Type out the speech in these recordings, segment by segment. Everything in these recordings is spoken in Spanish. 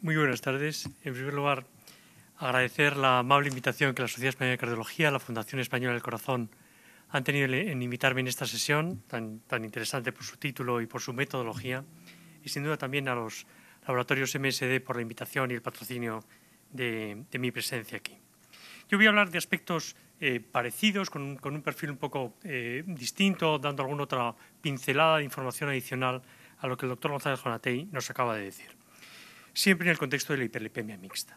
Muy buenas tardes. En primer lugar, agradecer la amable invitación que la Sociedad Española de Cardiología, la Fundación Española del Corazón, han tenido en invitarme en esta sesión, tan, interesante por su título y por su metodología, y sin duda también a los laboratorios MSD por la invitación y el patrocinio de, mi presencia aquí. Yo voy a hablar de aspectos eh, parecidos, con un, perfil un poco eh, distinto, dando alguna otra pincelada de información adicional a lo que el doctor González Jonatey nos acaba de decir siempre en el contexto de la hiperlipemia mixta.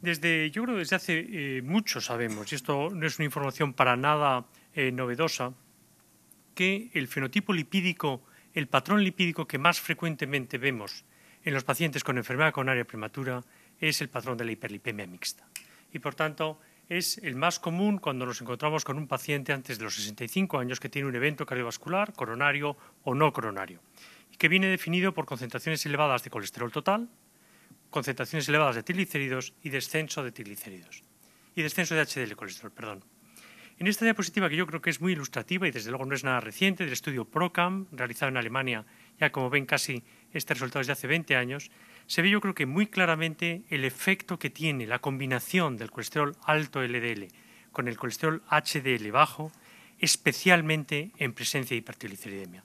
Desde, yo creo que desde hace eh, mucho sabemos, y esto no es una información para nada eh, novedosa, que el fenotipo lipídico, el patrón lipídico que más frecuentemente vemos en los pacientes con enfermedad coronaria prematura es el patrón de la hiperlipemia mixta. Y por tanto, es el más común cuando nos encontramos con un paciente antes de los 65 años que tiene un evento cardiovascular, coronario o no coronario, y que viene definido por concentraciones elevadas de colesterol total, concentraciones elevadas de triglicéridos y descenso de triglicéridos. Y descenso de HDL colesterol, perdón. En esta diapositiva, que yo creo que es muy ilustrativa y desde luego no es nada reciente, del estudio PROCAM, realizado en Alemania, ya como ven casi este resultado es de hace 20 años, se ve yo creo que muy claramente el efecto que tiene la combinación del colesterol alto LDL con el colesterol HDL bajo, especialmente en presencia de hipertrigliceridemia.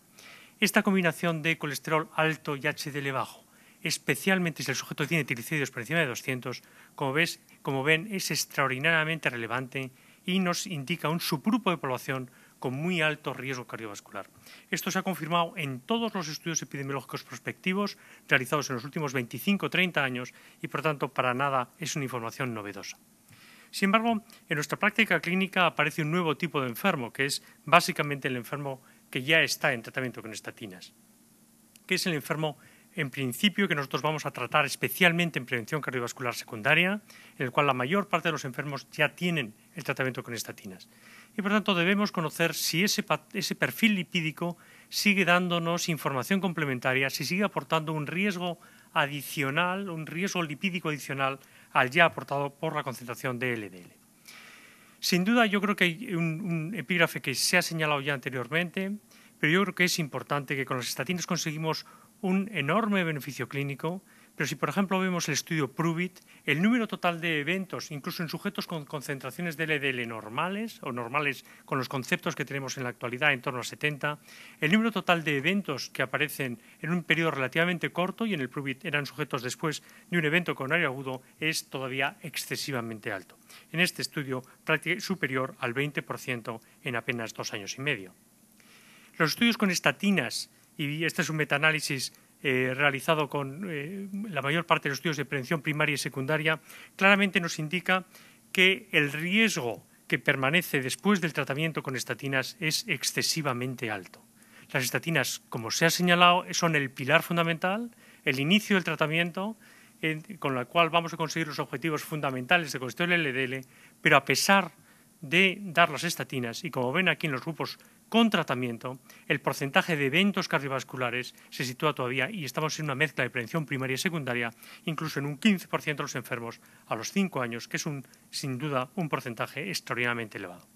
Esta combinación de colesterol alto y HDL bajo especialmente si el sujeto tiene triglicéridos por encima de 200, como, ves, como ven, es extraordinariamente relevante y nos indica un subgrupo de población con muy alto riesgo cardiovascular. Esto se ha confirmado en todos los estudios epidemiológicos prospectivos realizados en los últimos 25 o 30 años y, por tanto, para nada es una información novedosa. Sin embargo, en nuestra práctica clínica aparece un nuevo tipo de enfermo, que es básicamente el enfermo que ya está en tratamiento con estatinas, que es el enfermo en principio que nosotros vamos a tratar especialmente en prevención cardiovascular secundaria, en el cual la mayor parte de los enfermos ya tienen el tratamiento con estatinas. Y por tanto debemos conocer si ese, perfil lipídico sigue dándonos información complementaria, si sigue aportando un riesgo adicional, un riesgo lipídico adicional al ya aportado por la concentración de LDL. Sin duda yo creo que hay un, epígrafe que se ha señalado ya anteriormente, pero yo creo que es importante que con las estatinas conseguimos un enorme beneficio clínico, pero si por ejemplo vemos el estudio Pruvit, el número total de eventos, incluso en sujetos con concentraciones de LDL normales o normales con los conceptos que tenemos en la actualidad, en torno a 70, el número total de eventos que aparecen en un periodo relativamente corto y en el Pruvit eran sujetos después de un evento coronario agudo es todavía excesivamente alto. En este estudio superior al 20% en apenas dos años y medio. Los estudios con estatinas y este es un metaanálisis eh, realizado con eh, la mayor parte de los estudios de prevención primaria y secundaria, claramente nos indica que el riesgo que permanece después del tratamiento con estatinas es excesivamente alto. Las estatinas, como se ha señalado, son el pilar fundamental, el inicio del tratamiento, con la cual vamos a conseguir los objetivos fundamentales de cuestión del LDL, pero a pesar de dar las estatinas, y como ven aquí en los grupos con tratamiento, el porcentaje de eventos cardiovasculares se sitúa todavía, y estamos en una mezcla de prevención primaria y secundaria, incluso en un 15% de los enfermos a los 5 años, que es sin duda un porcentaje extraordinariamente elevado.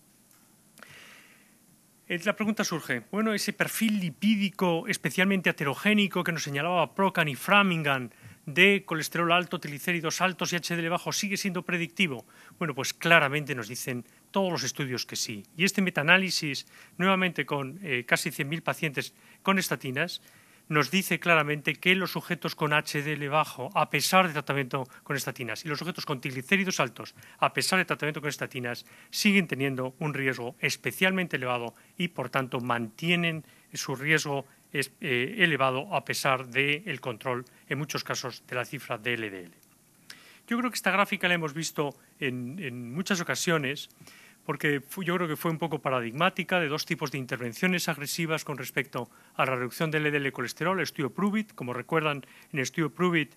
Eh, la pregunta surge, bueno, ese perfil lipídico especialmente heterogénico que nos señalaba Procan y Framingham de colesterol alto, triglicéridos altos y HDL bajo sigue siendo predictivo. Bueno, pues claramente nos dicen todos los estudios que sí. Y este metaanálisis, nuevamente con eh, casi 100.000 pacientes con estatinas, nos dice claramente que los sujetos con HDL bajo, a pesar de tratamiento con estatinas, y los sujetos con triglicéridos altos, a pesar de tratamiento con estatinas, siguen teniendo un riesgo especialmente elevado y, por tanto, mantienen su riesgo eh, elevado a pesar del control, en muchos casos, de la cifra de LDL. Yo creo que esta gráfica la hemos visto en muchas ocasiones porque yo creo que fue un poco paradigmática de dos tipos de intervenciones agresivas con respecto a la reducción del LDL e colesterol, el estudio Pruvit. Como recuerdan, en el estudio Pruvit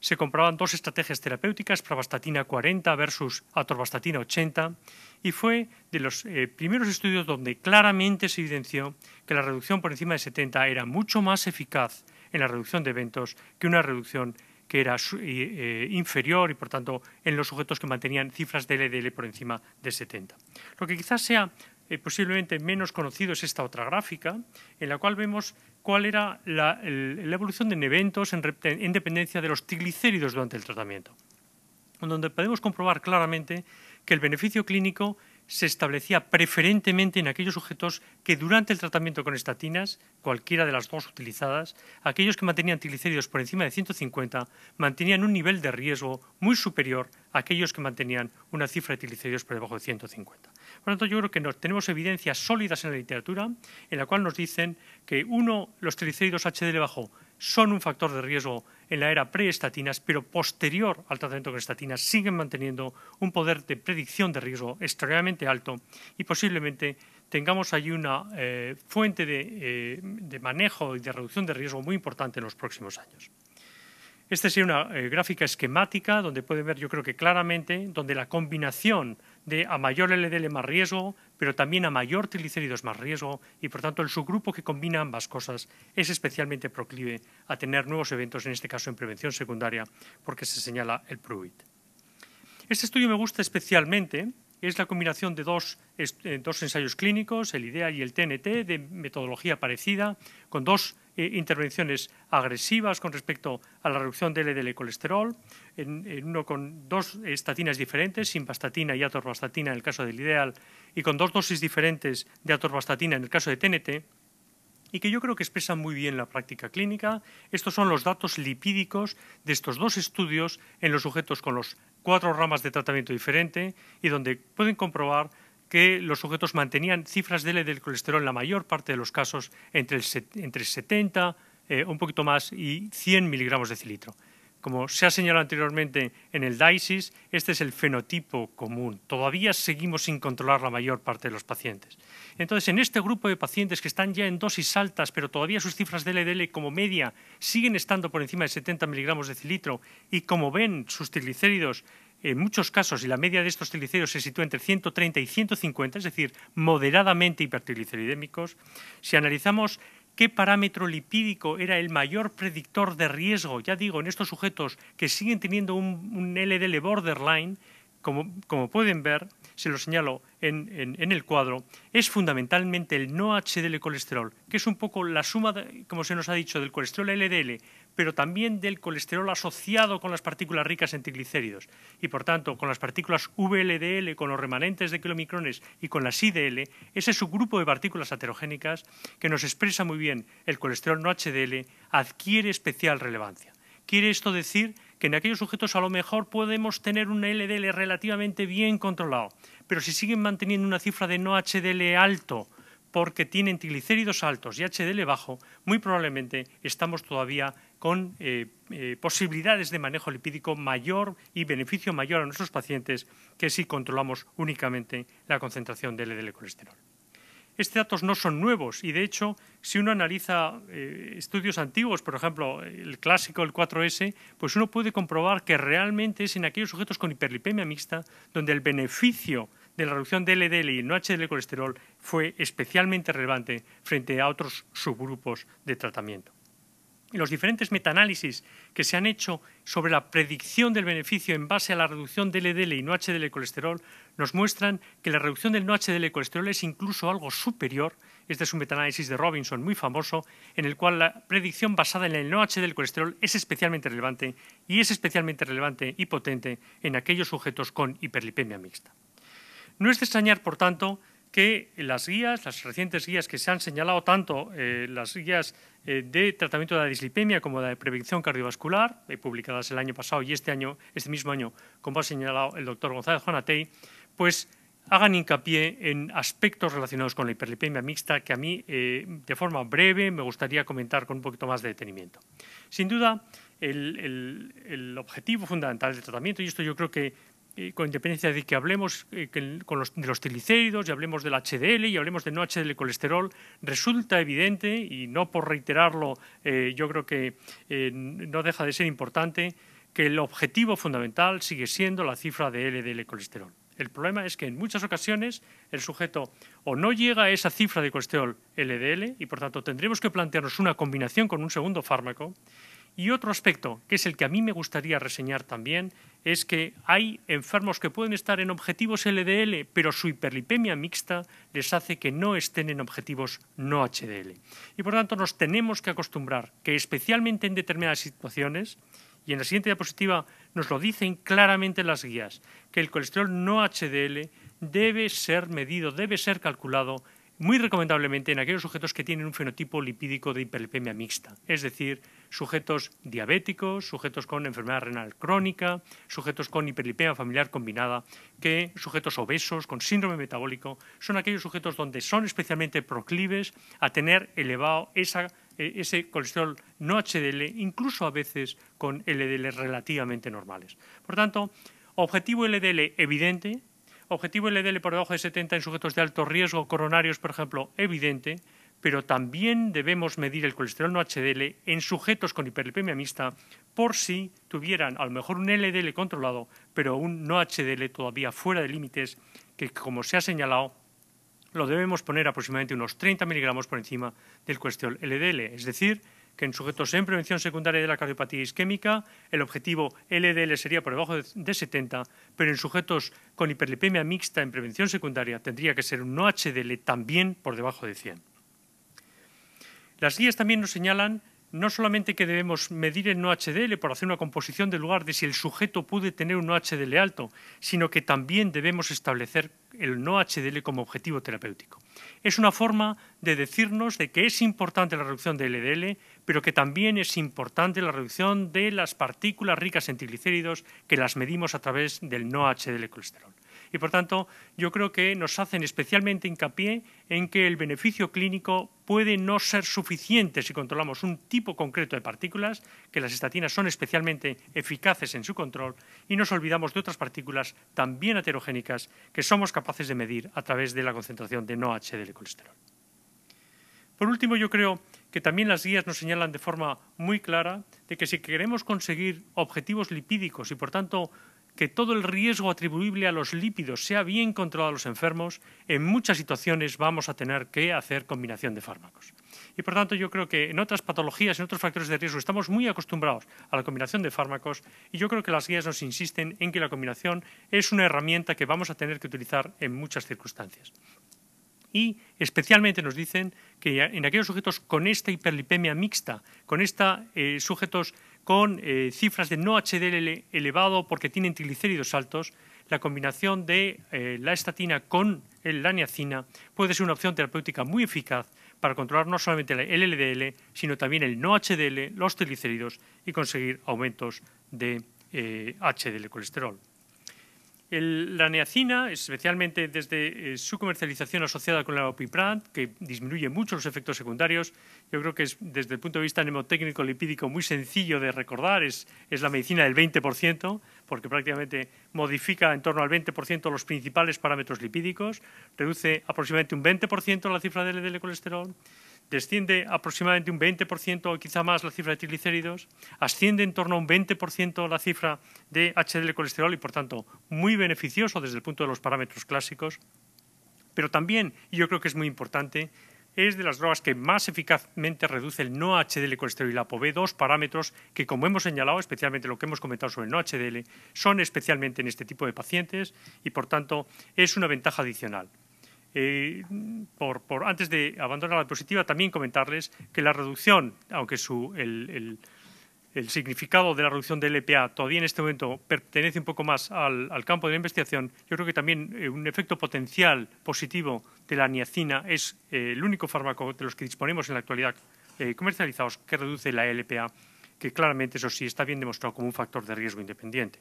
se compraban dos estrategias terapéuticas, pravastatina 40 versus atorvastatina 80, y fue de los eh, primeros estudios donde claramente se evidenció que la reducción por encima de 70 era mucho más eficaz en la reducción de eventos que una reducción que era eh, inferior y, por tanto, en los sujetos que mantenían cifras de LDL por encima de 70. Lo que quizás sea eh, posiblemente menos conocido es esta otra gráfica, en la cual vemos cuál era la, evolución de eventos en, en dependencia de los triglicéridos durante el tratamiento, donde podemos comprobar claramente que el beneficio clínico se establecía preferentemente en aquellos sujetos que durante el tratamiento con estatinas, cualquiera de las dos utilizadas, aquellos que mantenían triglicéridos por encima de 150 mantenían un nivel de riesgo muy superior a aquellos que mantenían una cifra de triglicéridos por debajo de 150. Por lo tanto, yo creo que tenemos evidencias sólidas en la literatura en la cual nos dicen que, uno, los triglicéridos HDL bajo son un factor de riesgo en la era preestatinas, pero posterior al tratamiento con estatinas, siguen manteniendo un poder de predicción de riesgo extremadamente alto y posiblemente tengamos allí una eh, fuente eh, de, manejo y de reducción de riesgo muy importante en los próximos años. Esta sería una eh, gráfica esquemática donde puede ver, yo creo que claramente, donde la combinación de a mayor LDL más riesgo, pero también a mayor triglicéridos más riesgo y por tanto el subgrupo que combina ambas cosas es especialmente proclive a tener nuevos eventos, en este caso en prevención secundaria, porque se señala el PRUIT. Este estudio me gusta especialmente, es la combinación de dos, eh, dos ensayos clínicos, el IDEA y el TNT, de metodología parecida, con dos eh, intervenciones agresivas con respecto a la reducción del LDL colesterol, en, uno con dos estatinas diferentes, simvastatina y atorvastatina en el caso del ideal, y con dos dosis diferentes de atorvastatina en el caso de TNT, y que yo creo que expresan muy bien la práctica clínica. Estos son los datos lipídicos de estos dos estudios en los sujetos con los cuatro ramas de tratamiento diferente y donde pueden comprobar que los sujetos mantenían cifras de L del colesterol en la mayor parte de los casos entre, 70, eh, un poquito más, y 100 miligramos de cilitro. Como se ha señalado anteriormente en el daisis, este es el fenotipo común. Todavía seguimos sin controlar la mayor parte de los pacientes. Entonces, en este grupo de pacientes que están ya en dosis altas, pero todavía sus cifras de LDL como media siguen estando por encima de 70 miligramos de cilitro y como ven, sus triglicéridos en muchos casos, y la media de estos triglicéridos se sitúa entre 130 y 150, es decir, moderadamente hipertrigliceridémicos, si analizamos qué parámetro lipídico era el mayor predictor de riesgo, ya digo, en estos sujetos que siguen teniendo un LDL borderline, como, pueden ver, se lo señalo en, el cuadro, es fundamentalmente el no HDL colesterol, que es un poco la suma, como se nos ha dicho, del colesterol LDL, pero también del colesterol asociado con las partículas ricas en triglicéridos y, por tanto, con las partículas VLDL, con los remanentes de kilomicrones y con las IDL, ese subgrupo de partículas aterogénicas que nos expresa muy bien el colesterol no HDL adquiere especial relevancia. Quiere esto decir que en aquellos sujetos a lo mejor podemos tener un LDL relativamente bien controlado, pero si siguen manteniendo una cifra de no HDL alto porque tienen triglicéridos altos y HDL bajo, muy probablemente estamos todavía con eh, eh, posibilidades de manejo lipídico mayor y beneficio mayor a nuestros pacientes que si controlamos únicamente la concentración de LDL colesterol. Estos datos no son nuevos y, de hecho, si uno analiza eh, estudios antiguos, por ejemplo, el clásico, el 4S, pues uno puede comprobar que realmente es en aquellos sujetos con hiperlipemia mixta donde el beneficio de la reducción de LDL y no HDL colesterol fue especialmente relevante frente a otros subgrupos de tratamiento los diferentes metaanálisis que se han hecho sobre la predicción del beneficio en base a la reducción del LDL e y no HDL colesterol nos muestran que la reducción del no HDL colesterol es incluso algo superior. Este es un metaanálisis de Robinson muy famoso, en el cual la predicción basada en el no HDL colesterol es especialmente relevante y es especialmente relevante y potente en aquellos sujetos con hiperlipemia mixta. No es de extrañar, por tanto, que las guías, las recientes guías que se han señalado, tanto eh, las guías eh, de tratamiento de la dislipemia como de prevención cardiovascular, eh, publicadas el año pasado y este año, este mismo año, como ha señalado el doctor González Juanatey, pues hagan hincapié en aspectos relacionados con la hiperlipemia mixta que a mí, de forma breve, me gustaría comentar con un poquito más de detenimiento. Sin duda, el, el objetivo fundamental del tratamiento, y esto yo creo que con independencia de que hablemos eh, con los, de los triglicéridos y hablemos del HDL y hablemos de no HDL colesterol, resulta evidente, y no por reiterarlo, eh, yo creo que eh, no deja de ser importante, que el objetivo fundamental sigue siendo la cifra de LDL colesterol. El problema es que en muchas ocasiones el sujeto o no llega a esa cifra de colesterol LDL y por tanto tendremos que plantearnos una combinación con un segundo fármaco y otro aspecto, que es el que a mí me gustaría reseñar también, es que hay enfermos que pueden estar en objetivos LDL, pero su hiperlipemia mixta les hace que no estén en objetivos no HDL. Y por tanto nos tenemos que acostumbrar que especialmente en determinadas situaciones, y en la siguiente diapositiva nos lo dicen claramente las guías, que el colesterol no HDL debe ser medido, debe ser calculado muy recomendablemente en aquellos sujetos que tienen un fenotipo lipídico de hiperlipemia mixta, es decir, sujetos diabéticos, sujetos con enfermedad renal crónica, sujetos con hiperlipemia familiar combinada, que sujetos obesos con síndrome metabólico, son aquellos sujetos donde son especialmente proclives a tener elevado e, ese colesterol no HDL, incluso a veces con LDL relativamente normales. Por tanto, objetivo LDL evidente, objetivo LDL por debajo de 70 en sujetos de alto riesgo coronarios, por ejemplo, evidente, pero también debemos medir el colesterol no HDL en sujetos con hiperlipemia mixta por si tuvieran a lo mejor un LDL controlado, pero un no HDL todavía fuera de límites, que como se ha señalado, lo debemos poner aproximadamente unos 30 miligramos por encima del colesterol LDL, es decir, que en sujetos en prevención secundaria de la cardiopatía isquémica el objetivo LDL sería por debajo de 70, pero en sujetos con hiperlipemia mixta en prevención secundaria tendría que ser un no HDL también por debajo de 100. Las guías también nos señalan no solamente que debemos medir el no HDL por hacer una composición del lugar de si el sujeto puede tener un no HDL alto, sino que también debemos establecer el no HDL como objetivo terapéutico. Es una forma de decirnos de que es importante la reducción del LDL, pero que también es importante la reducción de las partículas ricas en triglicéridos que las medimos a través del no HDL colesterol. Y por tanto, yo creo que nos hacen especialmente hincapié en que el beneficio clínico puede no ser suficiente si controlamos un tipo concreto de partículas, que las estatinas son especialmente eficaces en su control, y nos olvidamos de otras partículas también heterogénicas que somos capaces de medir a través de la concentración de NOH del colesterol. Por último, yo creo que también las guías nos señalan de forma muy clara de que si queremos conseguir objetivos lipídicos y, por tanto, que todo el riesgo atribuible a los lípidos sea bien controlado a los enfermos, en muchas situaciones vamos a tener que hacer combinación de fármacos. Y por tanto, yo creo que en otras patologías, en otros factores de riesgo, estamos muy acostumbrados a la combinación de fármacos y yo creo que las guías nos insisten en que la combinación es una herramienta que vamos a tener que utilizar en muchas circunstancias. Y especialmente nos dicen que en aquellos sujetos con esta hiperlipemia mixta, con estos eh, sujetos con eh, cifras de no HDL elevado porque tienen triglicéridos altos, la combinación de eh, la estatina con la niacina puede ser una opción terapéutica muy eficaz para controlar no solamente el LDL, sino también el no HDL, los triglicéridos y conseguir aumentos de HDL eh, colesterol la neacina, especialmente desde eh, su comercialización asociada con la opiprat, que disminuye mucho los efectos secundarios, yo creo que es, desde el punto de vista nemotécnico lipídico muy sencillo de recordar, es, la medicina del 20%, porque prácticamente modifica en torno al 20% los principales parámetros lipídicos, reduce aproximadamente un 20% la cifra de LDL colesterol, desciende aproximadamente un 20% o quizá más la cifra de triglicéridos, asciende en torno a un 20% la cifra de HDL colesterol y por tanto muy beneficioso desde el punto de los parámetros clásicos, pero también, y yo creo que es muy importante, es de las drogas que más eficazmente reduce el no HDL colesterol y la POV, dos parámetros que, como hemos señalado, especialmente lo que hemos comentado sobre el no HDL, son especialmente en este tipo de pacientes y, por tanto, es una ventaja adicional. Eh, antes de abandonar la diapositiva, también comentarles que la reducción, aunque el, significado de la reducción de LPA todavía en este momento pertenece un poco más al, campo de la investigación, yo creo que también eh, un efecto potencial positivo de la niacina es eh, el único fármaco de los que disponemos en la actualidad comercializados que reduce la LPA, que claramente, eso sí, está bien demostrado como un factor de riesgo independiente.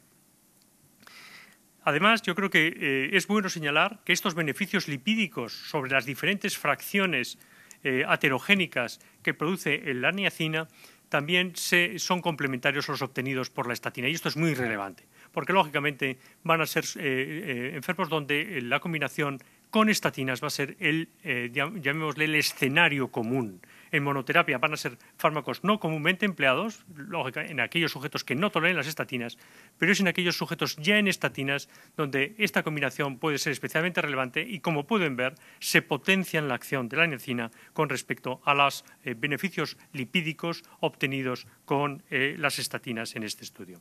Además, yo creo que eh, es bueno señalar que estos beneficios lipídicos sobre las diferentes fracciones heterogénicas eh, aterogénicas que produce la niacina también son complementarios a los obtenidos por la estatina. Y esto es muy relevante, porque lógicamente van a ser eh, enfermos donde la combinación con estatinas va a ser el, eh, llamémosle, el escenario común. En monoterapia van a ser fármacos no comúnmente empleados, en aquellos sujetos que no toleren las estatinas, pero es en aquellos sujetos ya en estatinas donde esta combinación puede ser especialmente relevante y, como pueden ver, se potencia en la acción de la enzima con respecto a los eh, beneficios lipídicos obtenidos con eh, las estatinas en este estudio.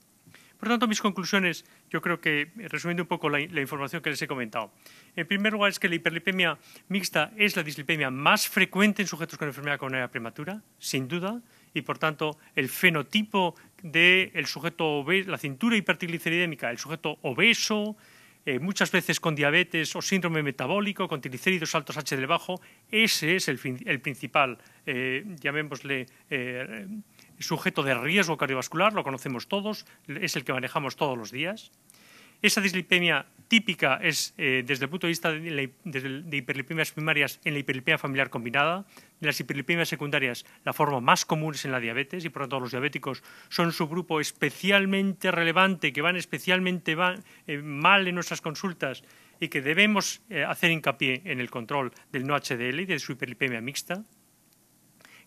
Por tanto, mis conclusiones, yo creo que, eh, resumiendo un poco la, información que les he comentado, en primer lugar es que la hiperlipemia mixta es la dislipemia más frecuente en sujetos con enfermedad coronaria prematura, sin duda, y por tanto el fenotipo de sujeto obeso, la cintura hipertrigliceridémica, el sujeto obeso, eh, muchas veces con diabetes o síndrome metabólico, con triglicéridos altos H del bajo, ese es el, principal, eh, llamémosle, sujeto de riesgo cardiovascular, lo conocemos todos, es el que manejamos todos los días. Esa dislipemia típica es, eh, desde el punto de vista de, hiperlipemias primarias, en la hiperlipemia familiar combinada. de las hiperlipemias secundarias, la forma más común es en la diabetes y, por lo tanto, los diabéticos son su grupo especialmente relevante, que van especialmente eh, mal en nuestras consultas y que debemos eh, hacer hincapié en el control del no HDL y de su hiperlipemia mixta.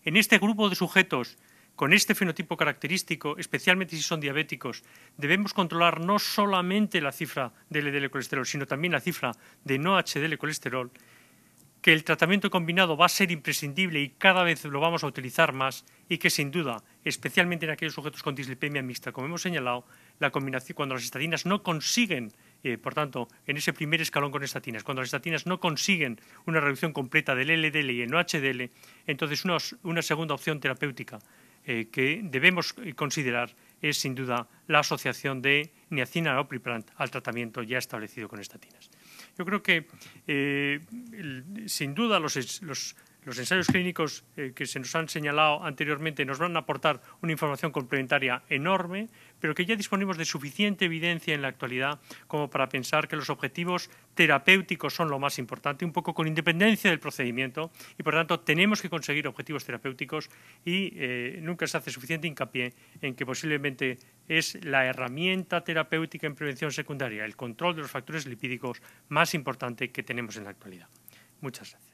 En este grupo de sujetos, con este fenotipo característico, especialmente si son diabéticos, debemos controlar no solamente la cifra de e LDL colesterol, sino también la cifra de no HDL colesterol, que el tratamiento combinado va a ser imprescindible y cada vez lo vamos a utilizar más y que sin duda, especialmente en aquellos sujetos con dislipemia mixta, como hemos señalado, cuando las estatinas no consiguen eh, por tanto, en ese primer escalón con estatinas, cuando las estatinas no consiguen una reducción completa del LDL y el no HDL, entonces una segunda opción terapéutica eh, que debemos eh, considerar es sin duda la asociación de niacina priplant al tratamiento ya establecido con estatinas. Yo creo que eh, sin duda los los ensayos clínicos eh, que se nos han señalado anteriormente nos van a aportar una información complementaria enorme, pero que ya disponemos de suficiente evidencia en la actualidad como para pensar que los objetivos terapéuticos son lo más importante, un poco con independencia del procedimiento, y por tanto tenemos que conseguir objetivos terapéuticos y eh, nunca se hace suficiente hincapié en que posiblemente es la herramienta terapéutica en prevención secundaria, el control de los factores lipídicos más importante que tenemos en la actualidad. Muchas gracias.